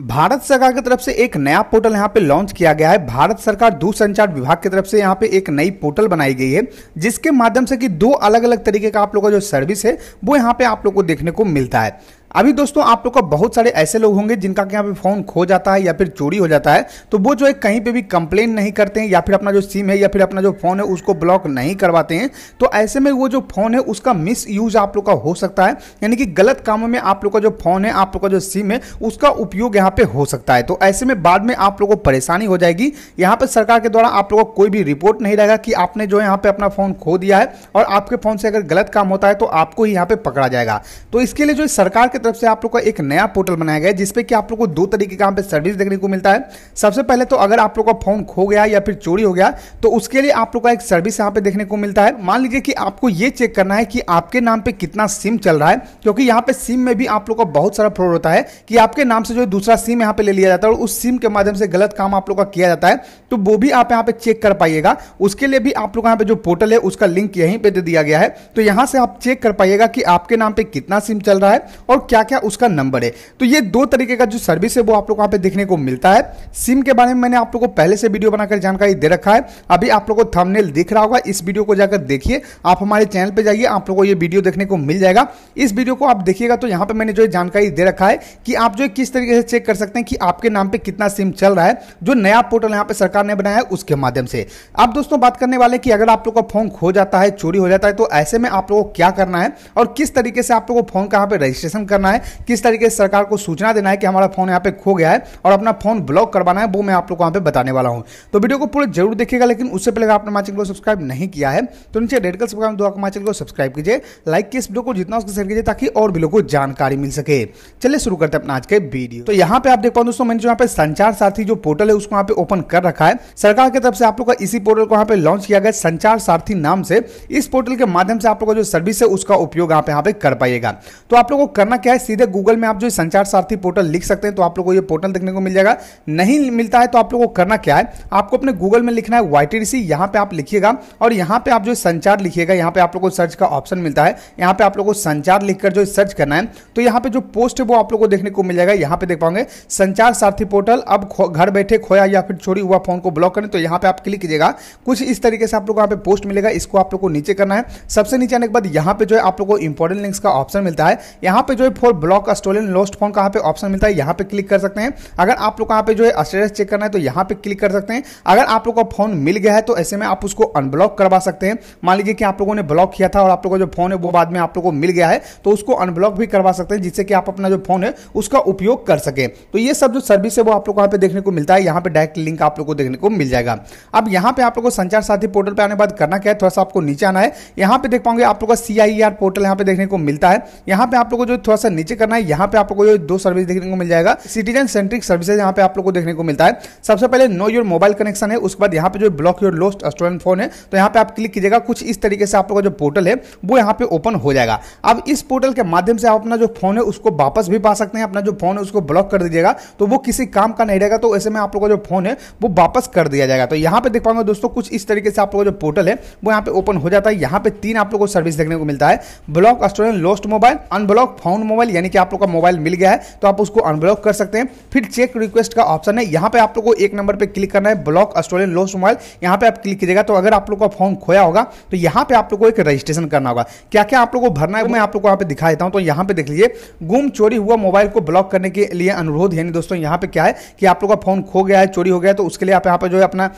भारत सरकार की तरफ से एक नया पोर्टल यहाँ पे लॉन्च किया गया है भारत सरकार दूरसंचार विभाग की तरफ से यहाँ पे एक नई पोर्टल बनाई गई है जिसके माध्यम से कि दो अलग अलग तरीके का आप लोगों का जो सर्विस है वो यहाँ पे आप लोग को देखने को मिलता है अभी दोस्तों आप लोग का बहुत सारे ऐसे लोग होंगे जिनका यहाँ पे फोन खो जाता है या फिर चोरी हो जाता है तो वो जो है कहीं पे भी कंप्लेन नहीं करते हैं या फिर अपना जो सिम है या फिर अपना जो फोन है उसको ब्लॉक नहीं करवाते हैं तो ऐसे में वो जो फोन है उसका मिस यूज आप लोग का हो सकता है यानी कि गलत कामों में आप लोग का जो फोन है आप लोग का जो सिम है उसका उपयोग यहाँ पे हो सकता है तो ऐसे में बाद में आप लोग को परेशानी हो जाएगी यहाँ पर सरकार के द्वारा आप लोग का कोई भी रिपोर्ट नहीं रहेगा कि आपने जो है यहाँ पे अपना फोन खो दिया है और आपके फोन से अगर गलत काम होता है तो आपको ही यहाँ पे पकड़ा जाएगा तो इसके लिए जो सरकार के की तरफ से आप लोग का एक नया पोर्टल बनाया गया है जिसपे कि आप लोग को दो तरीके का पे सर्विस देखने को मिलता है सबसे पहले तो अगर आप लोग का फोन खो गया या फिर चोरी हो गया तो उसके लिए आप लोग का एक सर्विस यहाँ पे देखने को मिलता है मान लीजिए कि आपको ये चेक करना है कि आपके नाम पे कितना सिम चल रहा है क्योंकि यहाँ पे सिम में भी आप लोग का बहुत सारा फ्रॉड होता है कि आपके नाम से जो दूसरा सिम यहाँ पे ले लिया जाता है और उस सिम के माध्यम से गलत काम आप लोग का किया जाता है तो वो भी आप यहाँ पे चेक कर पाइएगा उसके लिए भी आप लोग यहाँ पे जो पोर्टल है उसका लिंक यहीं पर दे दिया गया है तो यहाँ से आप चेक कर पाइएगा कि आपके नाम पे कितना सिम चल रहा है और क्या क्या उसका नंबर है तो ये दो तरीके का जो सर्विस है वो आप लोग यहाँ पे देखने को मिलता है सिम के बारे में मैंने आप लोग को पहले से वीडियो बनाकर जानकारी दे रखा है अभी आप लोग को थंबनेल दिख रहा होगा इस वीडियो को जाकर देखिए आप हमारे चैनल पर जाइए आप लोग को ये वीडियो देखने को मिल जाएगा इस वीडियो को आप देखिएगा तो यहाँ पर मैंने जो जानकारी दे रखा है कि आप जो किस तरीके से चेक कर सकते हैं कि आपके नाम पर कितना सिम चल रहा है जो नया पोर्टल यहाँ पर सरकार ने बनाया है उसके माध्यम से आप दोस्तों बात करने वाले कि अगर आप लोग का फोन खो जाता है चोरी हो जाता है तो ऐसे में आप लोग को क्या करना है और किस तरीके से आप लोग को फोन कहाँ पे रजिस्ट्रेशन करना करना है किस तरीके से सरकार को सूचना देना है कि हमारा फोन यहाँ पे खो गया है और अपना फोन ब्लॉक करवाना है वो मैं आप लोग को यहाँ पे बताने वाला हूँ तो वीडियो को पूरा जरूर देखिएगा लेकिन उससे पहले अगर आपने माचिंग को सब्सक्राइब नहीं किया है तो नीचे रेड कल सब्सक्राइब दो माचिंग को सब्सक्राइब कीजिए लाइक की इस वीडियो को जितना उसको शेयर कीजिए ताकि और भी लोग को जानकारी मिल सके चलिए शुरू करते हैं अपना आज के वीडियो तो यहाँ पे आप देख पाओ दोस्तों मैंने जो यहाँ पे संचार साथी जो पोर्टल है उसको यहाँ पे ओपन कर रखा है सरकार की तरफ से आप लोग का इसी पोर्टल को यहाँ पे लॉन्च किया गया संचार सारथी नाम से इस पोर्टल के माध्यम से आप लोग का जो सर्विस है उसका उपयोग आप यहाँ पे कर पाइएगा तो आप लोग को करना क्या है सीधे गूगल में आप जो संचार सारथी पोर्टल लिख सकते हैं तो आप लोग को ये पोर्टल देखने को मिल जाएगा नहीं मिलता है तो आप लोग को करना क्या है आपको अपने गूगल में लिखना है वाई टी डी सी यहाँ पर आप लिखिएगा और यहाँ पर आप जो संचार लिखिएगा यहाँ पर आप लोग को सर्च का ऑप्शन मिलता है यहाँ पर आप लोग को संचार लिखकर जो सर्च करना है तो यहाँ पर जो पोस्ट है वो आप लोग को देखने को मिल जाएगा यहाँ पर देख पाओगे संचार सारथी पोर्टल अब घर बैठे खोया या फिर चोरी हुआ फोन को ब्लॉक करें तो यहाँ पर आप क्लिक कीजिएगा कुछ इस तरीके से आप लोग को यहाँ पे पोस्ट मिलेगा इसको आप लोग को नीचे करना है सबसे नीचे आने के बाद यहाँ पे जो है आप लोग को इंपॉर्टेंट लिंक्स का ऑप्शन मिलता है यहाँ पे जो है for block stolen lost phone कहां पे ऑप्शन मिलता है यहां पे क्लिक कर सकते हैं अगर आप लोग कहां पे जो है स्टेटस चेक करना है तो यहां पे क्लिक कर सकते हैं अगर आप लोग का फोन मिल गया है तो ऐसे में आप उसको अनब्लॉक करवा सकते हैं मान लीजिए कि आप लोगों ने ब्लॉक किया था और आप लोग का जो फोन है वो बाद में आप लोग को मिल गया है तो उसको अनब्लॉक भी करवा सकते हैं जिससे कि आप अपना जो फोन है उसका उपयोग कर सके तो ये सब जो सर्विस है वो आप लोग यहाँ पे देखने को मिलता है यहाँ पे डायरेक्ट लिंक आप लोग को देखने को मिल जाएगा अब यहाँ पे आप लोग को संचार साथी पोर्टल पर आने बाद करना क्या है थोड़ा सा आपको नीचे आना है यहाँ पे देख पाओगे आप लोग का सी पोर्टल e यहाँ पे देखने को मिलता है यहाँ पे आप लोग को जो थोड़ा थोड़ा सा नीचे करना है यहाँ पे आप लोग को दो सर्विस देखने को मिल जाएगा सिटीजन सेंट्रिक सर्विसेज यहाँ पे आप लोग को देखने को मिलता है सबसे पहले नो योर मोबाइल कनेक्शन है उसके बाद यहाँ पे जो block your lost stolen phone है तो यहाँ पे आप क्लिक कीजिएगा कुछ इस तरीके से आप लोग का जो पोर्टल है वो यहाँ पे ओपन हो जाएगा अब इस पोर्टल के माध्यम से आप अपना जो फोन है उसको वापस भी पा सकते हैं अपना जो फोन है उसको ब्लॉक कर दीजिएगा तो वो किसी काम का नहीं रहेगा तो ऐसे में आप लोग का जो फोन है वो वापस कर दिया जाएगा तो यहाँ पे देख पाऊंगा दोस्तों कुछ इस तरीके से आप लोग का जो पोर्टल है वो यहाँ पे ओपन हो जाता है यहाँ पे तीन आप लोग को सर्विस देखने को मिलता है block stolen lost mobile unblock phone mobile यानी कि आप लोग का मोबाइल मिल गया है तो आप उसको अनब्लॉक कर सकते हैं फिर चेक रिक्वेस्ट का ऑप्शन है यहाँ पे आप लोग को एक नंबर पे क्लिक करना है ब्लॉक ऑस्ट्रेलियन लॉस मोबाइल यहाँ पे आप क्लिक कीजिएगा तो अगर आप लोग का फॉर्म खोया होगा तो यहाँ पे आप लोग को एक रजिस्ट्रेशन करना होगा क्या क्या आप लोग को भरना है मैं आप लोग को यहाँ पे दिखा देता हूँ तो यहाँ पे देख लीजिए गुम चोरी हुआ मोबाइल को ब्लॉक करने के लिए अनुरोध यानी दोस्तों यहाँ पे क्या है कि आप लोग का फोन खो गया है चोरी हो गया है तो उसके लिए आप यहाँ पे जो है अपना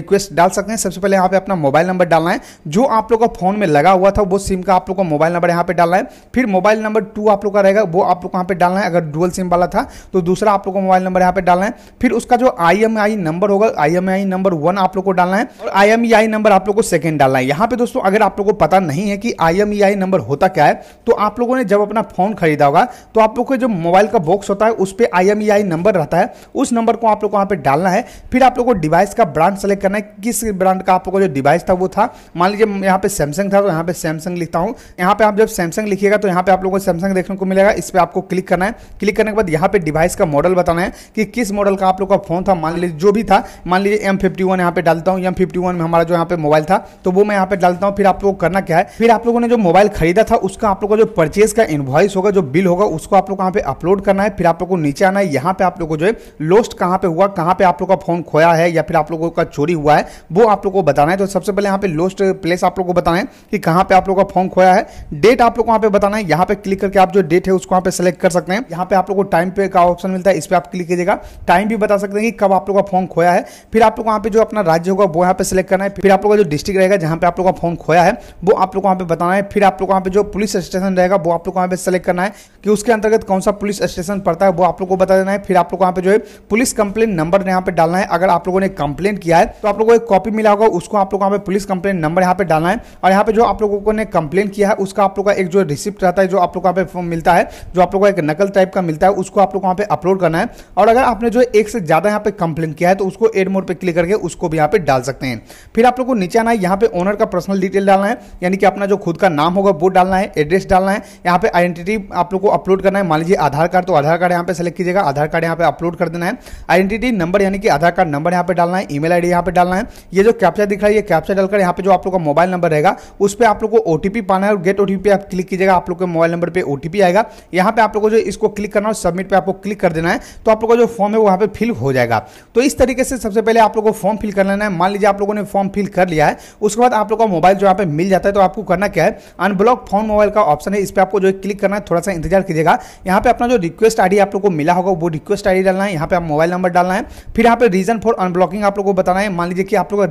रिक्वेस्ट डाल सकते हैं सबसे पहले यहाँ पे अपना मोबाइल नंबर डालना है जो आप लोग का फोन में लगा हुआ था वो सिम का आप लोग को मोबाइल नंबर यहाँ पे डालना है फिर मोबाइल नंबर टू आप लोग का रहेगा वो आप लोग यहाँ पे डालना है अगर डुअल सिम वाला था तो दूसरा आप लोग को मोबाइल नंबर यहाँ पे डालना है फिर उसका जो आई नंबर होगा आई नंबर वन आप लोग को डालना है और आई नंबर आप लोग को सेकेंड डालना है यहाँ पे दोस्तों अगर आप लोग को पता नहीं है कि आई नंबर होता क्या है तो आप लोगों ने जब अपना फोन खरीदा होगा तो आप लोग को जो मोबाइल का बॉक्स होता है उस पर आई नंबर रहता है उस नंबर को आप लोग को यहाँ पे डालना है फिर आप लोग को डिवाइस का ब्रांड सेलेक्ट करना है किस ब्रांड का आप लोग को जो डिवाइस था वो था मान लीजिए यहाँ पे सैमसंग था तो यहाँ पे सैमसंग लिखता हूँ यहाँ पे आप जब सैमसंग लिखिएगा तो यहाँ पे आप लोगों को सैमसंग देखने को को मिलेगा इस पर आपको क्लिक करना है क्लिक करने के बाद यहाँ पे डिवाइस का मॉडल बताना है कि किस मॉडल का आप लोग का फोन था मान लीजिए जो भी था मान लीजिए एम फिफ्टी वन यहाँ पे डालता हूँ एम फिफ्टी वन में हमारा जो यहाँ पे मोबाइल था तो वो मैं यहाँ पे डालता हूँ फिर आप लोग करना क्या है फिर आप लोगों ने जो मोबाइल खरीदा था उसका आप लोग का जो परचेज का इन्वॉइस होगा जो बिल होगा उसको आप लोग कहाँ पे अपलोड करना है फिर आप लोग को नीचे आना है यहाँ पे आप लोग को जो है लोस्ट कहाँ पे हुआ कहाँ पे आप लोग का फोन खोया है या फिर आप लोगों का चोरी हुआ है वो आप लोग को बताना है तो सबसे पहले यहाँ पे लोस्ट प्लेस आप लोग को बताना है कि कहाँ पे आप लोग का फोन खोया है डेट आप लोग को यहाँ पे बताना है यहाँ पे क्लिक करके आप जो डेट है उसको यहाँ पे सेलेक्ट कर सकते हैं यहाँ पे आप लोग को टाइम पे का ऑप्शन मिलता है इस पर आप क्लिक कीजिएगा टाइम भी बता सकते हैं कि कब आप लोग का फॉर्म खोया है फिर आप लोग वहाँ पे जो अपना राज्य होगा वो यहाँ पे सेलेक्ट करना है फिर आप लोग का जो डिस्ट्रिक्ट रहेगा जहाँ पे आप लोग का फॉर्म खोया है वो आप लोग वहाँ पे बताना है फिर आप लोग वहाँ पे जो पुलिस स्टेशन रहेगा वो आप लोग वहाँ पे सेलेक्ट करना है कि उसके अंतर्गत कौन सा पुलिस स्टेशन पड़ता है वो आप लोग को बता देना है फिर आप लोग वहाँ पे जो है पुलिस कंप्लेन नंबर यहाँ पे डालना है अगर आप लोगों ने कंप्लेन किया है तो आप लोगों को एक कॉपी मिला होगा उसको आप लोग वहाँ पे पुलिस कंप्लेन नंबर यहाँ पे डालना है और यहाँ पे जो आप लोगों ने कंप्लेन किया है उसका आप लोग का एक जो रिसिप्ट रहता है जो आप लोग वहाँ पे मिलता मिलता है जो आप लोग को एक नकल टाइप का मिलता है उसको आप लोग वहाँ पे अपलोड करना है और अगर आपने जो एक से ज़्यादा यहाँ पे कंप्लेन किया है तो उसको एड मोड पे क्लिक करके उसको भी यहाँ पे डाल सकते हैं फिर आप लोग को नीचे आना है यहाँ पे ओनर का पर्सनल डिटेल डालना है यानी कि अपना जो खुद का नाम होगा वो डालना है एड्रेस डालना है यहाँ पे आइडेंटिटी आप लोग को अपलोड करना है मान लीजिए आधार कार्ड तो आधार कार्ड यहाँ पे सेलेक्ट कीजिएगा आधार कार्ड यहाँ पे अपलोड कर देना है आइडेंटिटी नंबर यानी कि आधार कार्ड नंबर यहाँ पे डालना है ईमेल आईडी यहाँ पे डालना है ये जो कैप्चा दिख रहा है ये कैप्चा डालकर यहाँ पे जो आप लोग का मोबाइल नंबर रहेगा उस पर आप लोग को ओटीपी पाना है और गेट ओटीपी आप क्लिक कीजिएगा आप लोग के मोबाइल नंबर पर ओटीपी आएगा जाएगा यहाँ पे आप लोगों को जो इसको क्लिक करना है सबमिट पे आपको क्लिक कर देना है तो आप लोगों का जो फॉर्म है वो वहाँ पे फिल हो जाएगा तो इस तरीके से सबसे पहले आप लोगों को फॉर्म फिल कर लेना है मान लीजिए आप लोगों ने फॉर्म फिल कर लिया है उसके बाद आप लोग का मोबाइल जो यहाँ पे मिल जाता है तो आपको करना क्या है अनब्लॉक फॉर्म मोबाइल का ऑप्शन है इस पर आपको जो क्लिक करना है थोड़ा सा इंतजार कीजिएगा यहाँ पे अपना जो रिक्वेस्ट आई आप लोग को मिला होगा वो रिक्वेस्ट आईडी डालना है यहाँ पे आप मोबाइल नंबर डालना है फिर यहाँ पे रीजन फॉर अनब्लॉकिंग आप लोग को बताना है मान लीजिए कि आप लोग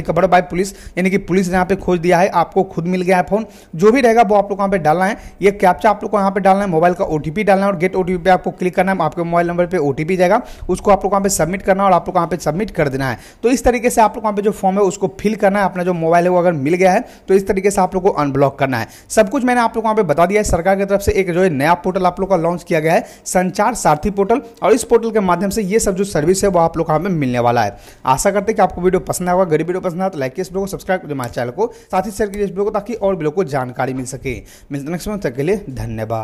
रिकवर बाय पुलिस यानी कि पुलिस ने यहाँ पे खोज दिया है आपको खुद मिल गया है फोन जो भी रहेगा वो आप लोग यहाँ पे डालना है ये कैप्चा आप लोग को कहाँ पर डालना है मोबाइल का ओ डालना है और गेट ओ पे आपको क्लिक करना है आपके मोबाइल नंबर पर ओ जाएगा उसको आप लोग वहाँ पर सबमिट करना है और आप लोग वहाँ पर सबमिट कर देना है तो इस तरीके से आप लोग वहाँ पर जो फॉर्म है उसको फिल करना है अपना जो मोबाइल है वो अगर मिल गया है तो इस तरीके से आप लोग को अनब्लॉक करना है सब कुछ मैंने आप लोग वहाँ पर बता दिया है सरकार की तरफ से एक जो है नया पोर्टल आप लोग का लॉन्च किया गया है संचार सारथी पोर्टल और इस पोर्टल के माध्यम से ये सब जो सर्विस है वो आप लोग यहाँ पे मिलने वाला है आशा करते हैं कि आपको वीडियो पसंद आएगा गरीब वीडियो पसंद आए तो लाइक इस वीडियो को सब्सक्राइब कर हमारे चैनल को साथ ही शेयर कीजिए इस वीडियो को ताकि और वीडियो को जानकारी मिल सके मिलते नेक्स्ट मंथ तक के लिए धन्यवाद